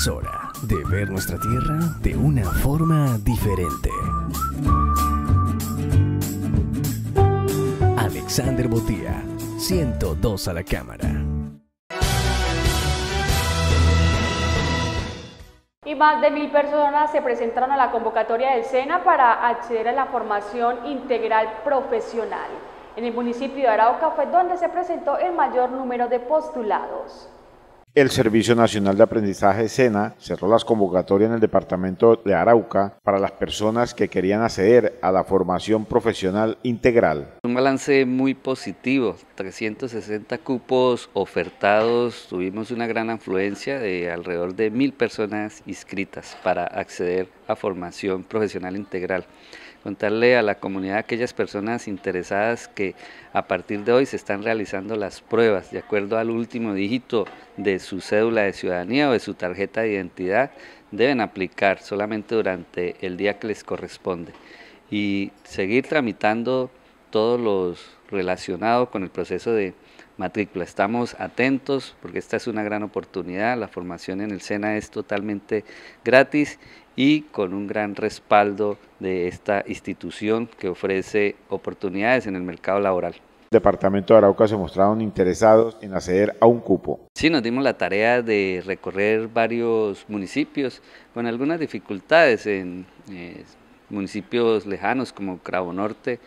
Es hora de ver nuestra tierra de una forma diferente. Alexander Botía, 102 a la cámara. Y más de mil personas se presentaron a la convocatoria del SENA para acceder a la formación integral profesional. En el municipio de Arauca fue donde se presentó el mayor número de postulados. El Servicio Nacional de Aprendizaje SENA cerró las convocatorias en el departamento de Arauca para las personas que querían acceder a la formación profesional integral. Un balance muy positivo, 360 cupos ofertados, tuvimos una gran afluencia de alrededor de mil personas inscritas para acceder formación profesional integral. Contarle a la comunidad, a aquellas personas interesadas que a partir de hoy se están realizando las pruebas de acuerdo al último dígito de su cédula de ciudadanía o de su tarjeta de identidad, deben aplicar solamente durante el día que les corresponde y seguir tramitando todos los relacionados con el proceso de matrícula. Estamos atentos porque esta es una gran oportunidad. La formación en el SENA es totalmente gratis y con un gran respaldo de esta institución que ofrece oportunidades en el mercado laboral. El Departamento de Arauca se mostraron interesados en acceder a un cupo. Sí, nos dimos la tarea de recorrer varios municipios con algunas dificultades en eh, municipios lejanos como Cravo Norte,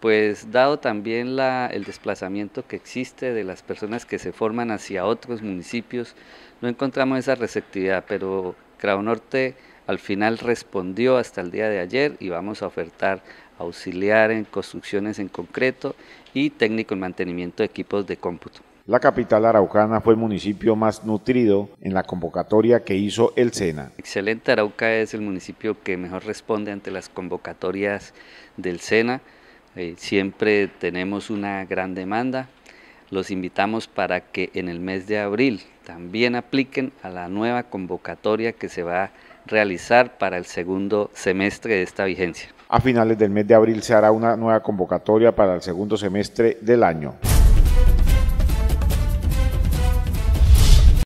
pues dado también el desplazamiento que existe de las personas que se forman hacia otros municipios, no encontramos esa receptividad, pero Crao Norte al final respondió hasta el día de ayer y vamos a ofertar auxiliar en construcciones en concreto y técnico en mantenimiento de equipos de cómputo. La capital araucana fue el municipio más nutrido en la convocatoria que hizo el SENA. Excelente Arauca es el municipio que mejor responde ante las convocatorias del SENA. Eh, siempre tenemos una gran demanda. Los invitamos para que en el mes de abril también apliquen a la nueva convocatoria que se va a realizar para el segundo semestre de esta vigencia. A finales del mes de abril se hará una nueva convocatoria para el segundo semestre del año.